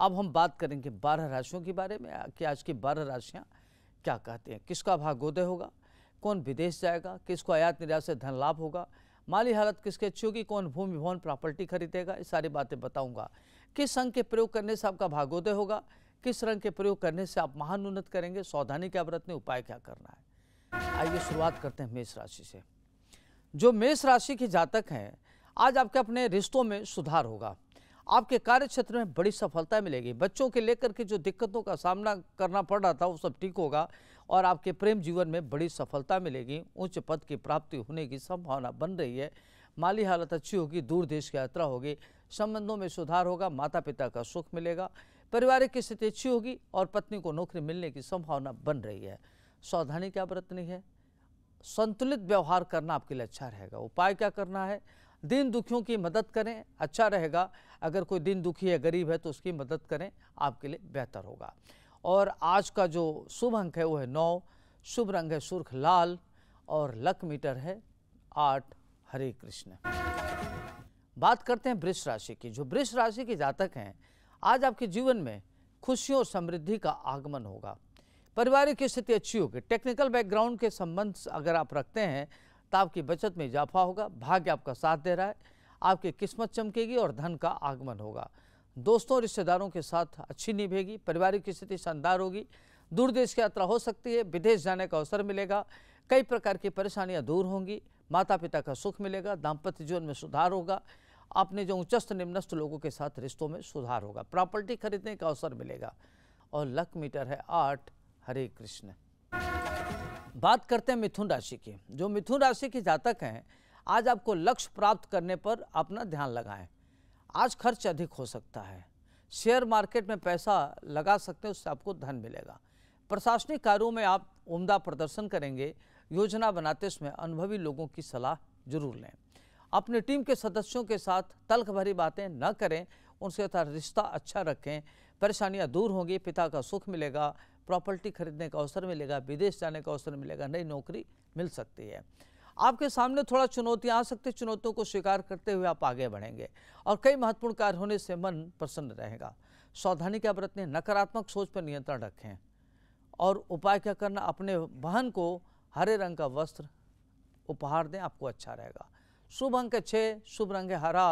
अब हम बात करेंगे बारह राशियों के बारे में कि आज की बारह राशियाँ क्या कहते हैं किसका भागोदय होगा कौन विदेश जाएगा किसको आयात निर्यात से धन लाभ होगा माली हालत किसके अच्छी होगी कौन भूमि भवन प्रॉपर्टी खरीदेगा ये सारी बातें बताऊंगा किस अंग के प्रयोग करने से आपका भागोदय होगा किस रंग के प्रयोग करने से आप महान उन्नत करेंगे सावधानी क्या बरतने उपाय क्या करना है आइए शुरुआत करते हैं मेष राशि से जो मेष राशि के जातक हैं आज आपके अपने रिश्तों में सुधार होगा आपके कार्य क्षेत्र में बड़ी सफलता मिलेगी बच्चों के लेकर के जो दिक्कतों का सामना करना पड़ रहा था वो सब ठीक होगा और आपके प्रेम जीवन में बड़ी सफलता मिलेगी उच्च पद की प्राप्ति होने की संभावना बन रही है माली हालत अच्छी होगी दूर देश की यात्रा होगी संबंधों में सुधार होगा माता पिता का सुख मिलेगा पारिवारिक की स्थिति अच्छी होगी और पत्नी को नौकरी मिलने की संभावना बन रही है सावधानी क्या बरतनी है संतुलित व्यवहार करना आपके लिए अच्छा रहेगा उपाय क्या करना है दीन दुखियों की मदद करें अच्छा रहेगा अगर कोई दीन दुखी है गरीब है तो उसकी मदद करें आपके लिए बेहतर होगा और आज का जो शुभ अंक है वो है नौ शुभ रंग है सुर्ख लाल और लक मीटर है आठ हरे कृष्ण बात करते हैं वृक्ष राशि की जो वृक्ष राशि के जातक हैं आज आपके जीवन में खुशियों और समृद्धि का आगमन होगा पारिवारिक स्थिति अच्छी होगी टेक्निकल बैकग्राउंड के संबंध अगर आप रखते हैं तो आपकी बचत में इजाफा होगा भाग्य आपका साथ दे रहा है आपकी किस्मत चमकेगी और धन का आगमन होगा दोस्तों रिश्तेदारों के साथ अच्छी निभेगी पारिवारिक स्थिति शानदार होगी दूर देश की यात्रा हो सकती है विदेश जाने का अवसर मिलेगा कई प्रकार की परेशानियां दूर होंगी माता पिता का सुख मिलेगा दाम्पत्य जीवन में सुधार होगा अपने जो उच्चस्त निम्नस्थ लोगों के साथ रिश्तों में सुधार होगा प्रॉपर्टी खरीदने का अवसर मिलेगा और लक मीटर है आठ हरे कृष्ण बात करते हैं मिथुन राशि की जो मिथुन राशि के जातक हैं आज आपको लक्ष्य प्राप्त करने पर अपना ध्यान लगाएं आज खर्च अधिक हो सकता है शेयर मार्केट में पैसा लगा सकते हैं उससे आपको धन मिलेगा प्रशासनिक कार्यों में आप उम्दा प्रदर्शन करेंगे योजना बनाते समय अनुभवी लोगों की सलाह जरूर लें अपने टीम के सदस्यों के साथ तल्ख भरी बातें न करें उनसे तथा रिश्ता अच्छा रखें परेशानियां दूर होंगी पिता का सुख मिलेगा प्रॉपर्टी खरीदने का अवसर मिलेगा विदेश जाने का अवसर मिलेगा नई नौकरी मिल सकती है आपके सामने थोड़ा चुनौती आ सकती है चुनौतियों को स्वीकार करते हुए आप आगे बढ़ेंगे और कई महत्वपूर्ण कार्य होने से मन प्रसन्न रहेगा सावधानी क्या बरतने नकारात्मक सोच पर नियंत्रण रखें और उपाय क्या करना अपने बहन को हरे रंग का वस्त्र उपहार दें आपको अच्छा रहेगा शुभ अंक छः शुभ रंग हरा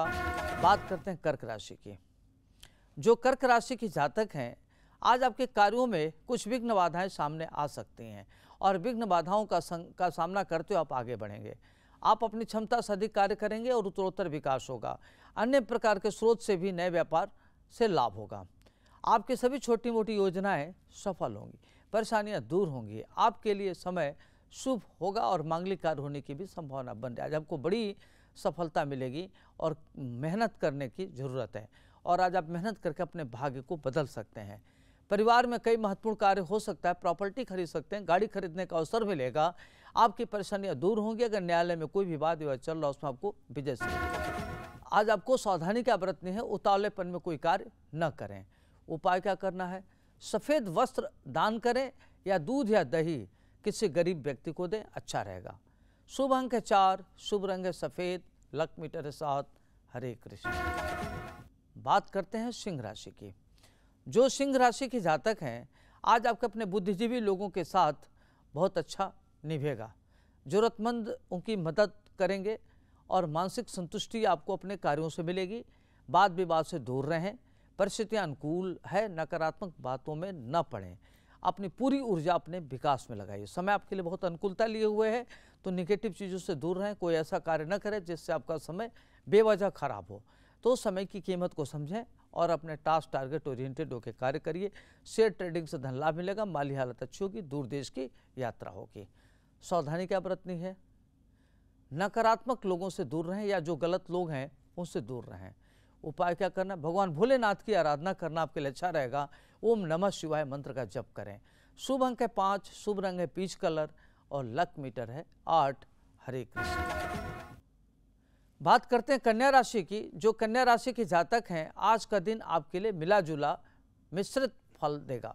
बात करते हैं कर्क राशि की जो कर्क राशि की जातक हैं आज आपके कार्यों में कुछ विघ्न बाधाएं सामने आ सकती हैं और विघ्न बाधाओं का सं, का सामना करते हुए आप आगे बढ़ेंगे आप अपनी क्षमता से अधिक कार्य करेंगे और उत्तरोत्तर विकास होगा अन्य प्रकार के स्रोत से भी नए व्यापार से लाभ होगा आपकी सभी छोटी मोटी योजनाएं सफल होंगी परेशानियां दूर होंगी आपके लिए समय शुभ होगा और मांगलिक कार्य होने की भी संभावना बन रही है आज आपको बड़ी सफलता मिलेगी और मेहनत करने की ज़रूरत है और आज आप मेहनत करके अपने भाग्य को बदल सकते हैं परिवार में कई महत्वपूर्ण कार्य हो सकता है प्रॉपर्टी खरीद सकते हैं गाड़ी खरीदने का अवसर मिलेगा आपकी परेशानियां दूर होंगी अगर न्यायालय में कोई भी वाद विवाद चल रहा उसमें आपको विजय आज आपको सावधानी क्या बरतनी है उतावलेपन में कोई कार्य न करें उपाय क्या करना है सफ़ेद वस्त्र दान करें या दूध या दही किसी गरीब व्यक्ति को दें अच्छा रहेगा शुभ अंक है चार शुभ रंग है सफ़ेद लक मीटर है सात हरे कृष्ण बात करते हैं सिंह राशि की जो सिंह राशि के जातक हैं आज आपके अपने बुद्धिजीवी लोगों के साथ बहुत अच्छा निभेगा ज़रूरतमंद उनकी मदद करेंगे और मानसिक संतुष्टि आपको अपने कार्यों से मिलेगी बात विवाद से दूर रहें परिस्थितियाँ अनुकूल है नकारात्मक बातों में न पड़ें अपनी पूरी ऊर्जा अपने विकास में लगाइए समय आपके लिए बहुत अनुकूलता लिए हुए है तो निगेटिव चीज़ों से दूर रहें कोई ऐसा कार्य न करें जिससे आपका समय बेवजह खराब हो तो समय की कीमत को समझें और अपने टास्क टारगेट ओरिएंटेड होकर कार्य करिए शेयर ट्रेडिंग से धन लाभ मिलेगा माली हालत अच्छी होगी दूर देश की यात्रा होगी सावधानी क्या बरतनी है नकारात्मक लोगों से दूर रहें या जो गलत लोग हैं उनसे दूर रहें उपाय क्या करना भगवान भोलेनाथ की आराधना करना आपके लिए अच्छा रहेगा ओम नमः शिवाय मंत्र का जप करें शुभ अंक है पाँच शुभ रंग है पीच कलर और लक मीटर है आठ हरे कृष्ण बात करते हैं कन्या राशि की जो कन्या राशि के जातक हैं आज का दिन आपके लिए मिला जुला मिश्रित फल देगा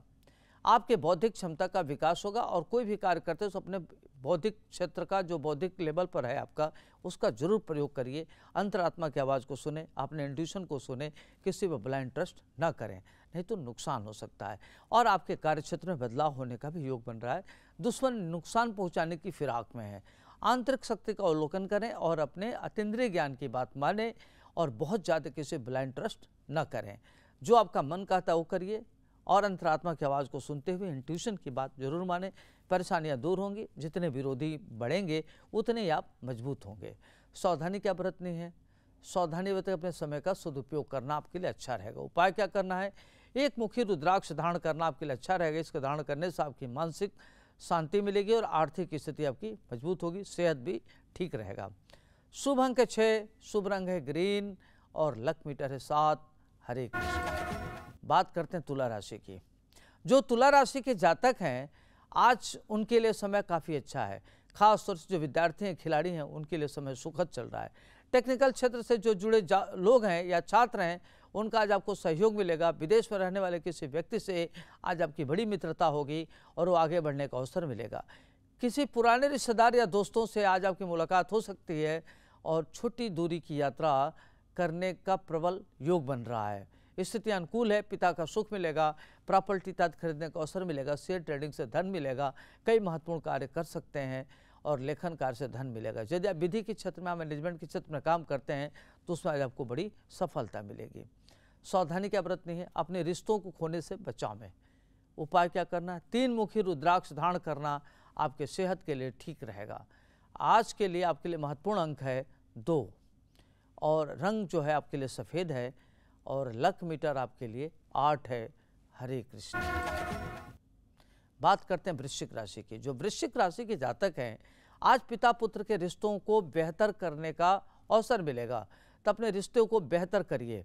आपके बौद्धिक क्षमता का विकास होगा और कोई भी कार्य करते हो तो अपने बौद्धिक क्षेत्र का जो बौद्धिक लेवल पर है आपका उसका जरूर प्रयोग करिए अंतरात्मा की आवाज़ को सुने अपने इंट्यूशन को सुने किसी पर ब्लाइंड ट्रस्ट ना करें नहीं तो नुकसान हो सकता है और आपके कार्यक्षेत्र में बदलाव होने का भी योग बन रहा है दुश्मन नुकसान पहुँचाने की फिराक में है आंतरिक शक्ति का अवलोकन करें और अपने अतिद्रिय ज्ञान की बात माने और बहुत ज़्यादा किसी ब्लाइंड ट्रस्ट न करें जो आपका मन कहता है वो करिए और अंतरात्मा की आवाज़ को सुनते हुए इंट्यूशन की बात जरूर माने परेशानियाँ दूर होंगी जितने विरोधी बढ़ेंगे उतने ही आप मजबूत होंगे सावधानी क्या बरतनी है सावधानी बरत अपने समय का सदुपयोग करना आपके लिए अच्छा रहेगा उपाय क्या करना है एक मुखी रुद्राक्ष धारण करना आपके लिए अच्छा रहेगा इसका धारण करने से आपकी मानसिक शांति मिलेगी और आर्थिक स्थिति आपकी मजबूत होगी सेहत भी ठीक रहेगा शुभ अंक है छः शुभ रंग है ग्रीन और लक मीटर है सात हरे बात करते हैं तुला राशि की जो तुला राशि के जातक हैं आज उनके लिए समय काफ़ी अच्छा है खास तौर से जो विद्यार्थी हैं खिलाड़ी हैं उनके लिए समय सुखद चल रहा है टेक्निकल क्षेत्र से जो जुड़े लोग हैं या छात्र हैं उनका आज आपको सहयोग मिलेगा विदेश में रहने वाले किसी व्यक्ति से आज आपकी बड़ी मित्रता होगी और वो आगे बढ़ने का अवसर मिलेगा किसी पुराने रिश्तेदार या दोस्तों से आज आपकी मुलाकात हो सकती है और छोटी दूरी की यात्रा करने का प्रबल योग बन रहा है स्थिति अनुकूल है पिता का सुख मिलेगा प्रॉपर्टी तत्व खरीदने का अवसर मिलेगा शेयर ट्रेडिंग से धन मिलेगा कई महत्वपूर्ण कार्य कर सकते हैं और लेखन कार्य से धन मिलेगा यदि आप विधि के क्षेत्र में मैनेजमेंट के क्षेत्र में काम करते हैं तो उसमें आज आपको बड़ी सफलता मिलेगी सावधानी क्या बरतनी है अपने रिश्तों को खोने से बचाव में उपाय क्या करना तीन मुखी रुद्राक्ष धारण करना आपके सेहत के लिए ठीक रहेगा आज के लिए आपके लिए महत्वपूर्ण अंक है दो और रंग जो है आपके लिए सफ़ेद है और लक मीटर आपके लिए आठ है हरे कृष्ण बात करते हैं वृश्चिक राशि की जो वृश्चिक राशि के जातक हैं आज पिता पुत्र के रिश्तों को बेहतर करने का अवसर मिलेगा तो अपने रिश्तों को बेहतर करिए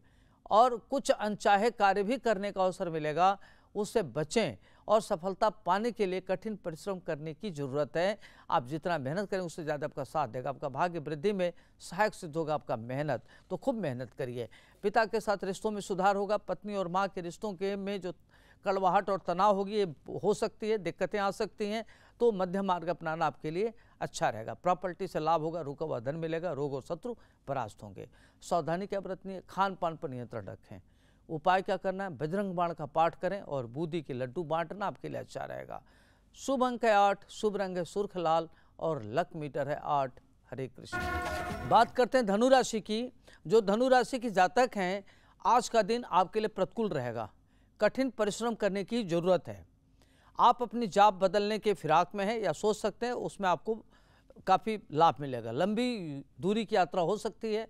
और कुछ अनचाहे कार्य भी करने का अवसर मिलेगा उससे बचें और सफलता पाने के लिए कठिन परिश्रम करने की ज़रूरत है आप जितना मेहनत करें उससे ज़्यादा आपका साथ देगा आपका भाग्य वृद्धि में सहायक सिद्ध होगा आपका मेहनत तो खूब मेहनत करिए पिता के साथ रिश्तों में सुधार होगा पत्नी और माँ के रिश्तों के में जो कड़वाहट और तनाव होगी ये हो सकती है दिक्कतें आ सकती हैं तो मध्य मार्ग अपनाना आपके लिए अच्छा रहेगा प्रॉपर्टी से लाभ होगा रुका हुआ धन मिलेगा रोग और शत्रु परास्त होंगे सावधानी क्या बरतनी है खान पान पर नियंत्रण रखें उपाय क्या करना है बजरंग बाण का पाठ करें और बूदी के लड्डू बांटना आपके लिए अच्छा रहेगा शुभ अंक है आठ शुभ रंग है सुर्ख लाल और लक मीटर है आठ हरे कृष्ण बात करते हैं धनुराशि की जो धनुराशि की जातक हैं आज का दिन आपके लिए प्रतिकूल रहेगा कठिन परिश्रम करने की जरूरत है आप अपनी जाप बदलने के फिराक में हैं या सोच सकते हैं उसमें आपको काफ़ी लाभ मिलेगा लंबी दूरी की यात्रा हो सकती है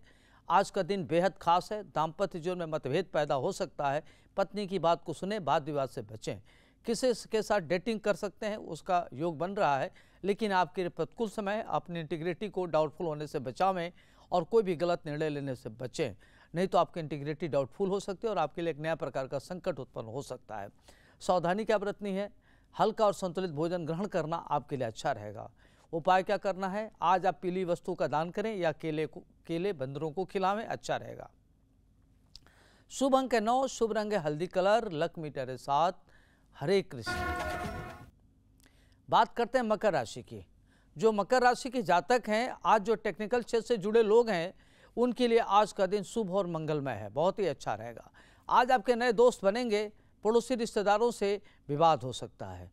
आज का दिन बेहद खास है दाम्पत्य जीवन में मतभेद पैदा हो सकता है पत्नी की बात को सुने वाद विवाद से बचें किसी के साथ डेटिंग कर सकते हैं उसका योग बन रहा है लेकिन आपके लिए प्रतिकूल समय अपनी इंटीग्रिटी को डाउटफुल होने से बचावें और कोई भी गलत निर्णय लेने से बचें नहीं तो आपकी इंटीग्रिटी डाउटफुल हो सकती है और आपके लिए एक नया प्रकार का संकट उत्पन्न हो सकता है सावधानी क्या बरतनी है हल्का और संतुलित भोजन ग्रहण करना आपके लिए अच्छा रहेगा उपाय क्या करना है आज आप पीली वस्तु का दान करें या केले को केले बंदरों को खिलावें अच्छा रहेगा शुभ अंक है नौ शुभ रंग है हल्दी कलर लक मीटर है सात हरे कृष्ण बात करते हैं मकर राशि की जो मकर राशि के जातक हैं आज जो टेक्निकल क्षेत्र से जुड़े लोग हैं उनके लिए आज का दिन शुभ और मंगलमय है बहुत ही अच्छा रहेगा आज आपके नए दोस्त बनेंगे पड़ोसी रिश्तेदारों से विवाद हो सकता है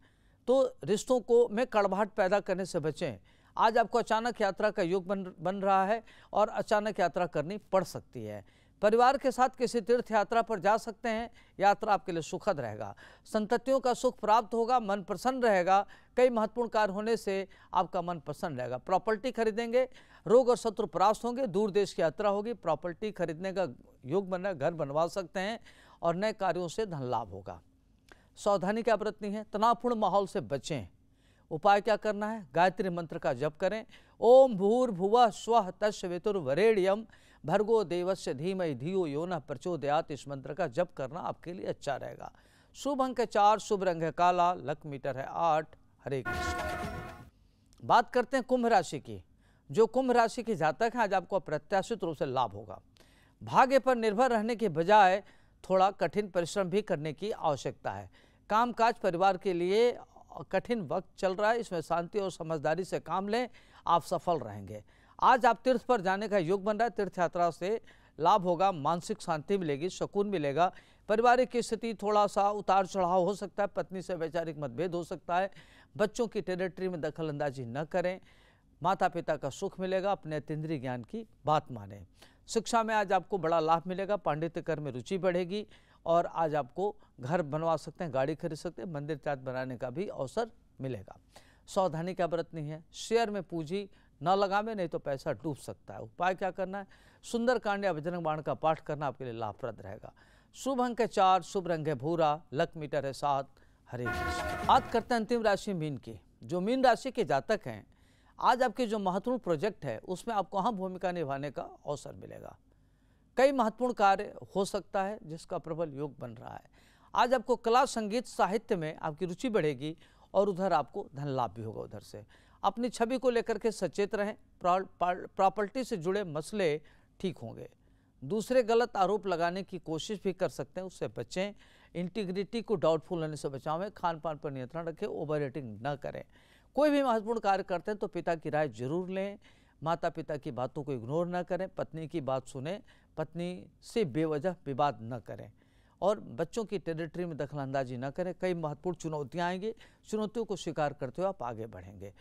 तो रिश्तों को में कड़वाहट पैदा करने से बचें आज आपको अचानक यात्रा का योग बन बन रहा है और अचानक यात्रा करनी पड़ सकती है परिवार के साथ किसी तीर्थ यात्रा पर जा सकते हैं यात्रा आपके लिए सुखद रहेगा संततियों का सुख प्राप्त होगा मन प्रसन्न रहेगा कई महत्वपूर्ण कार्य होने से आपका मन प्रसन्न रहेगा प्रॉपर्टी खरीदेंगे रोग और शत्रु परास्त होंगे दूर देश की यात्रा होगी प्रॉपर्टी खरीदने का योग बना घर बनवा सकते हैं और नए कार्यों से धन लाभ होगा सावधानी क्या बरतनी है तनावपूर्ण माहौल से बचें उपाय क्या करना है गायत्री मंत्र का जप करें ओम भूर्भुव स्व तस्वितुर्वरेण्यम भर्गो देवस्य धीमय धियो यो न प्रचोदयात इस मंत्र का जप करना आपके लिए अच्छा रहेगा शुभ अंक है चार शुभ रंग है काला लक मीटर है आठ हरे कृष्ण बात करते हैं कुंभ राशि की जो कुंभ राशि के जातक हैं आज आपको अप्रत्याशित रूप से लाभ होगा भाग्य पर निर्भर रहने के बजाय थोड़ा कठिन परिश्रम भी करने की आवश्यकता है कामकाज परिवार के लिए कठिन वक्त चल रहा है इसमें शांति और समझदारी से काम लें आप सफल रहेंगे आज आप तीर्थ पर जाने का योग बन रहा है तीर्थ यात्रा से लाभ होगा मानसिक शांति मिलेगी सुकून मिलेगा पारिवारिक की स्थिति थोड़ा सा उतार चढ़ाव हो सकता है पत्नी से वैचारिक मतभेद हो सकता है बच्चों की टेरिटरी में दखल अंदाजी न करें माता पिता का सुख मिलेगा अपने तिंद्री ज्ञान की बात माने शिक्षा में आज आपको बड़ा लाभ मिलेगा पांडित्य कर में रुचि बढ़ेगी और आज आपको घर बनवा सकते हैं गाड़ी खरीद सकते हैं मंदिर त्याग बनाने का भी अवसर मिलेगा सावधानी क्या बरतनी है शेयर में पूंजी न लगावे नहीं तो पैसा डूब सकता है उपाय क्या करना है सुंदर कांड या बजरंग बाण का पाठ करना आपके लिए लाभप्रद रहेगा शुभ अंक है चार शुभ रंग है भूरा लक मीटर है सात हरे बात करते हैं अंतिम राशि मीन की जो मीन राशि के जातक हैं आज आपके जो महत्वपूर्ण प्रोजेक्ट है उसमें आपको अहम भूमिका निभाने का अवसर मिलेगा कई महत्वपूर्ण कार्य हो सकता है जिसका प्रबल योग बन रहा है आज आपको कला संगीत साहित्य में आपकी रुचि बढ़ेगी और उधर आपको धन लाभ भी होगा उधर से अपनी छवि को लेकर के सचेत रहें प्रॉपर्टी से जुड़े मसले ठीक होंगे दूसरे गलत आरोप लगाने की कोशिश भी कर सकते हैं उससे बचें इंटीग्रिटी को डाउटफुल होने से बचावें खान पान पर नियंत्रण रखें ओवर न करें कोई भी महत्वपूर्ण कार्य करते हैं तो पिता की राय जरूर लें माता पिता की बातों को इग्नोर ना करें पत्नी की बात सुने पत्नी से बेवजह विवाद न करें और बच्चों की टेरिटरी में दखलंदाजी न करें कई महत्वपूर्ण चुनौतियाँ आएंगी चुनौतियों को स्वीकार करते हुए आप आगे बढ़ेंगे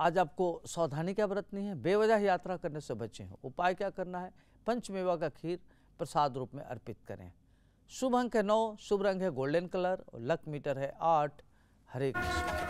आज आपको सावधानी क्या बरतनी है बेवजह यात्रा करने से बचें उपाय क्या करना है पंचमेवा का खीर प्रसाद रूप में अर्पित करें शुभ अंक है नौ शुभ रंग है गोल्डन कलर और लक मीटर है आठ हरे कृष्ण